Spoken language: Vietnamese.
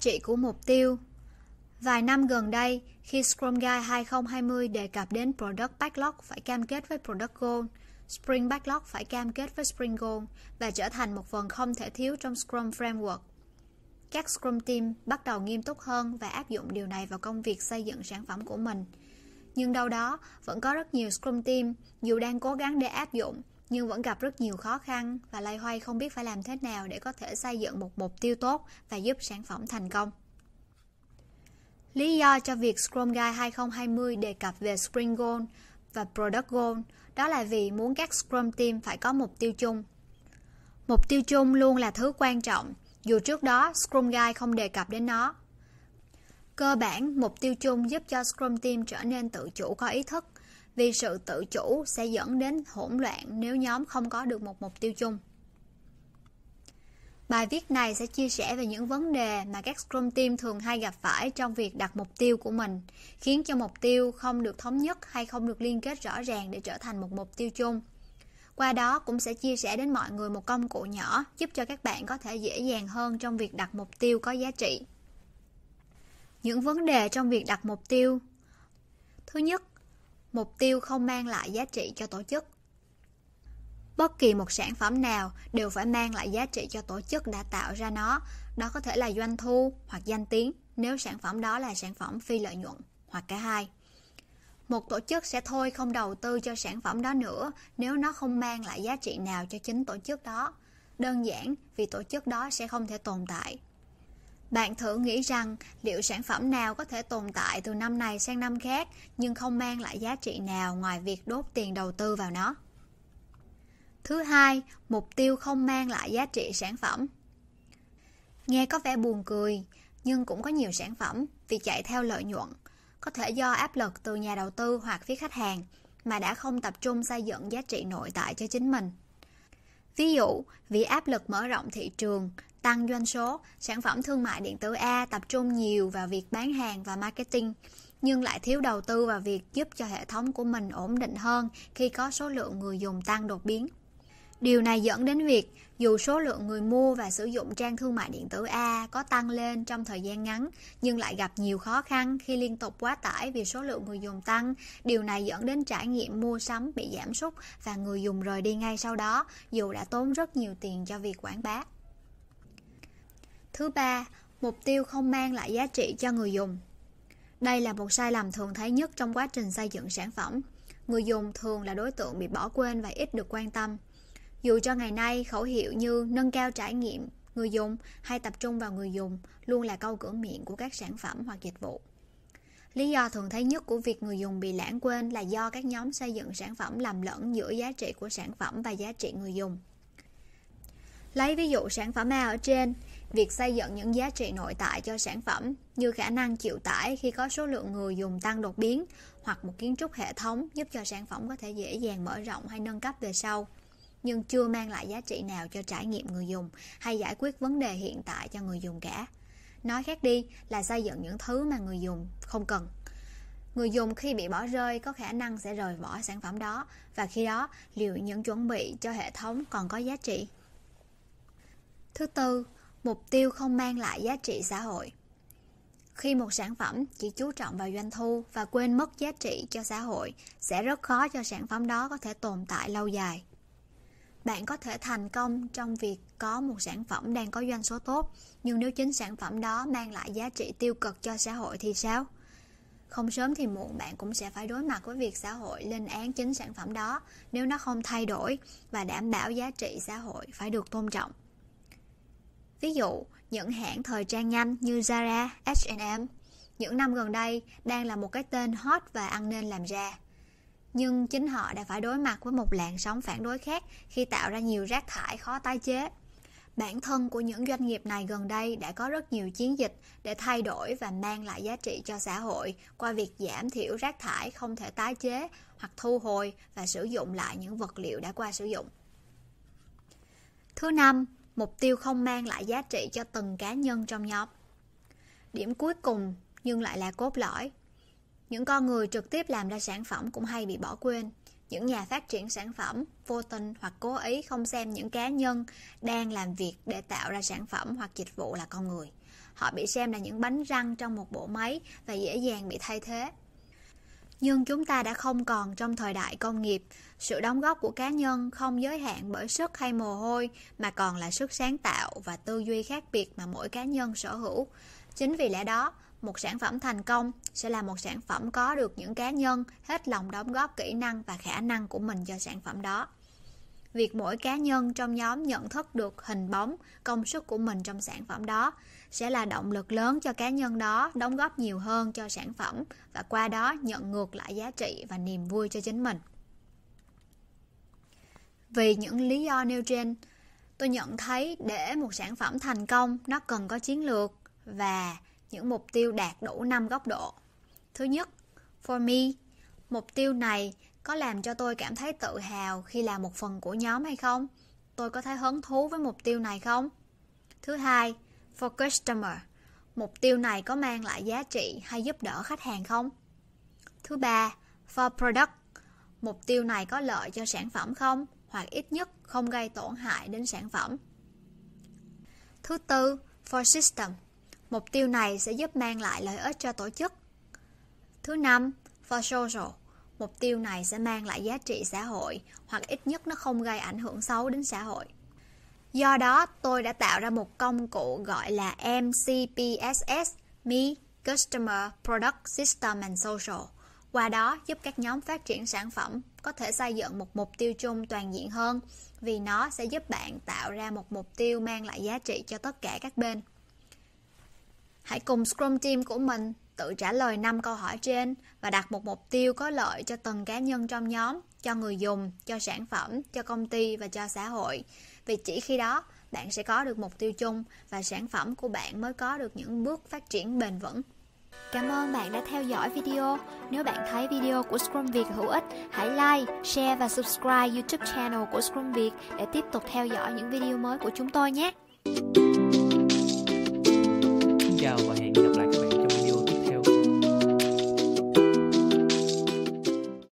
trị của mục tiêu. Vài năm gần đây, khi Scrum Guide 2020 đề cập đến Product Backlog phải cam kết với Product Goal, Spring Backlog phải cam kết với Spring Goal và trở thành một phần không thể thiếu trong Scrum Framework. Các Scrum Team bắt đầu nghiêm túc hơn và áp dụng điều này vào công việc xây dựng sản phẩm của mình. Nhưng đâu đó, vẫn có rất nhiều Scrum Team, dù đang cố gắng để áp dụng, nhưng vẫn gặp rất nhiều khó khăn và loay hoay không biết phải làm thế nào để có thể xây dựng một mục tiêu tốt và giúp sản phẩm thành công. Lý do cho việc Scrum Guide 2020 đề cập về Spring Goal và Product Goal đó là vì muốn các Scrum Team phải có mục tiêu chung. Mục tiêu chung luôn là thứ quan trọng, dù trước đó Scrum Guide không đề cập đến nó. Cơ bản, mục tiêu chung giúp cho Scrum Team trở nên tự chủ có ý thức vì sự tự chủ sẽ dẫn đến hỗn loạn nếu nhóm không có được một mục tiêu chung. Bài viết này sẽ chia sẻ về những vấn đề mà các Scrum Team thường hay gặp phải trong việc đặt mục tiêu của mình, khiến cho mục tiêu không được thống nhất hay không được liên kết rõ ràng để trở thành một mục tiêu chung. Qua đó cũng sẽ chia sẻ đến mọi người một công cụ nhỏ giúp cho các bạn có thể dễ dàng hơn trong việc đặt mục tiêu có giá trị. Những vấn đề trong việc đặt mục tiêu Thứ nhất, mục tiêu không mang lại giá trị cho tổ chức bất kỳ một sản phẩm nào đều phải mang lại giá trị cho tổ chức đã tạo ra nó đó có thể là doanh thu hoặc danh tiếng nếu sản phẩm đó là sản phẩm phi lợi nhuận hoặc cả hai một tổ chức sẽ thôi không đầu tư cho sản phẩm đó nữa nếu nó không mang lại giá trị nào cho chính tổ chức đó đơn giản vì tổ chức đó sẽ không thể tồn tại bạn thử nghĩ rằng liệu sản phẩm nào có thể tồn tại từ năm này sang năm khác nhưng không mang lại giá trị nào ngoài việc đốt tiền đầu tư vào nó. Thứ hai, mục tiêu không mang lại giá trị sản phẩm. Nghe có vẻ buồn cười, nhưng cũng có nhiều sản phẩm vì chạy theo lợi nhuận, có thể do áp lực từ nhà đầu tư hoặc phía khách hàng mà đã không tập trung xây dựng giá trị nội tại cho chính mình. Ví dụ, vì áp lực mở rộng thị trường, tăng doanh số, sản phẩm thương mại điện tử A tập trung nhiều vào việc bán hàng và marketing, nhưng lại thiếu đầu tư vào việc giúp cho hệ thống của mình ổn định hơn khi có số lượng người dùng tăng đột biến. Điều này dẫn đến việc dù số lượng người mua và sử dụng trang thương mại điện tử A có tăng lên trong thời gian ngắn nhưng lại gặp nhiều khó khăn khi liên tục quá tải vì số lượng người dùng tăng. Điều này dẫn đến trải nghiệm mua sắm bị giảm sút và người dùng rời đi ngay sau đó dù đã tốn rất nhiều tiền cho việc quảng bá. Thứ ba, mục tiêu không mang lại giá trị cho người dùng. Đây là một sai lầm thường thấy nhất trong quá trình xây dựng sản phẩm. Người dùng thường là đối tượng bị bỏ quên và ít được quan tâm dù cho ngày nay khẩu hiệu như nâng cao trải nghiệm người dùng hay tập trung vào người dùng luôn là câu cửa miệng của các sản phẩm hoặc dịch vụ. Lý do thường thấy nhất của việc người dùng bị lãng quên là do các nhóm xây dựng sản phẩm làm lẫn giữa giá trị của sản phẩm và giá trị người dùng. Lấy ví dụ sản phẩm A ở trên, việc xây dựng những giá trị nội tại cho sản phẩm như khả năng chịu tải khi có số lượng người dùng tăng đột biến hoặc một kiến trúc hệ thống giúp cho sản phẩm có thể dễ dàng mở rộng hay nâng cấp về sau – nhưng chưa mang lại giá trị nào cho trải nghiệm người dùng hay giải quyết vấn đề hiện tại cho người dùng cả nói khác đi là xây dựng những thứ mà người dùng không cần người dùng khi bị bỏ rơi có khả năng sẽ rời bỏ sản phẩm đó và khi đó liệu những chuẩn bị cho hệ thống còn có giá trị thứ tư mục tiêu không mang lại giá trị xã hội khi một sản phẩm chỉ chú trọng vào doanh thu và quên mất giá trị cho xã hội sẽ rất khó cho sản phẩm đó có thể tồn tại lâu dài bạn có thể thành công trong việc có một sản phẩm đang có doanh số tốt nhưng nếu chính sản phẩm đó mang lại giá trị tiêu cực cho xã hội thì sao không sớm thì muộn bạn cũng sẽ phải đối mặt với việc xã hội lên án chính sản phẩm đó nếu nó không thay đổi và đảm bảo giá trị xã hội phải được tôn trọng ví dụ những hãng thời trang nhanh như zara h&m những năm gần đây đang là một cái tên hot và ăn nên làm ra nhưng chính họ đã phải đối mặt với một làn sóng phản đối khác khi tạo ra nhiều rác thải khó tái chế. Bản thân của những doanh nghiệp này gần đây đã có rất nhiều chiến dịch để thay đổi và mang lại giá trị cho xã hội qua việc giảm thiểu rác thải không thể tái chế hoặc thu hồi và sử dụng lại những vật liệu đã qua sử dụng. Thứ năm, mục tiêu không mang lại giá trị cho từng cá nhân trong nhóm. Điểm cuối cùng nhưng lại là cốt lõi những con người trực tiếp làm ra sản phẩm cũng hay bị bỏ quên những nhà phát triển sản phẩm vô tình hoặc cố ý không xem những cá nhân đang làm việc để tạo ra sản phẩm hoặc dịch vụ là con người họ bị xem là những bánh răng trong một bộ máy và dễ dàng bị thay thế nhưng chúng ta đã không còn trong thời đại công nghiệp sự đóng góp của cá nhân không giới hạn bởi sức hay mồ hôi mà còn là sức sáng tạo và tư duy khác biệt mà mỗi cá nhân sở hữu chính vì lẽ đó một sản phẩm thành công sẽ là một sản phẩm có được những cá nhân hết lòng đóng góp kỹ năng và khả năng của mình cho sản phẩm đó việc mỗi cá nhân trong nhóm nhận thức được hình bóng công sức của mình trong sản phẩm đó sẽ là động lực lớn cho cá nhân đó đóng góp nhiều hơn cho sản phẩm và qua đó nhận ngược lại giá trị và niềm vui cho chính mình vì những lý do nêu trên tôi nhận thấy để một sản phẩm thành công nó cần có chiến lược và những mục tiêu đạt đủ 5 góc độ. Thứ nhất, for me, mục tiêu này có làm cho tôi cảm thấy tự hào khi là một phần của nhóm hay không? Tôi có thấy hứng thú với mục tiêu này không? Thứ hai, for customer, mục tiêu này có mang lại giá trị hay giúp đỡ khách hàng không? Thứ ba, for product, mục tiêu này có lợi cho sản phẩm không? Hoặc ít nhất không gây tổn hại đến sản phẩm. Thứ tư, for system, Mục tiêu này sẽ giúp mang lại lợi ích cho tổ chức. Thứ năm, for social. Mục tiêu này sẽ mang lại giá trị xã hội hoặc ít nhất nó không gây ảnh hưởng xấu đến xã hội. Do đó, tôi đã tạo ra một công cụ gọi là MCPSS, Me, Customer, Product, System and Social. Qua đó giúp các nhóm phát triển sản phẩm có thể xây dựng một mục tiêu chung toàn diện hơn vì nó sẽ giúp bạn tạo ra một mục tiêu mang lại giá trị cho tất cả các bên. Hãy cùng Scrum Team của mình tự trả lời 5 câu hỏi trên và đặt một mục tiêu có lợi cho từng cá nhân trong nhóm, cho người dùng, cho sản phẩm, cho công ty và cho xã hội. Vì chỉ khi đó, bạn sẽ có được mục tiêu chung và sản phẩm của bạn mới có được những bước phát triển bền vững. Cảm ơn bạn đã theo dõi video. Nếu bạn thấy video của Scrum Việt hữu ích, hãy like, share và subscribe YouTube channel của Scrum Việt để tiếp tục theo dõi những video mới của chúng tôi nhé.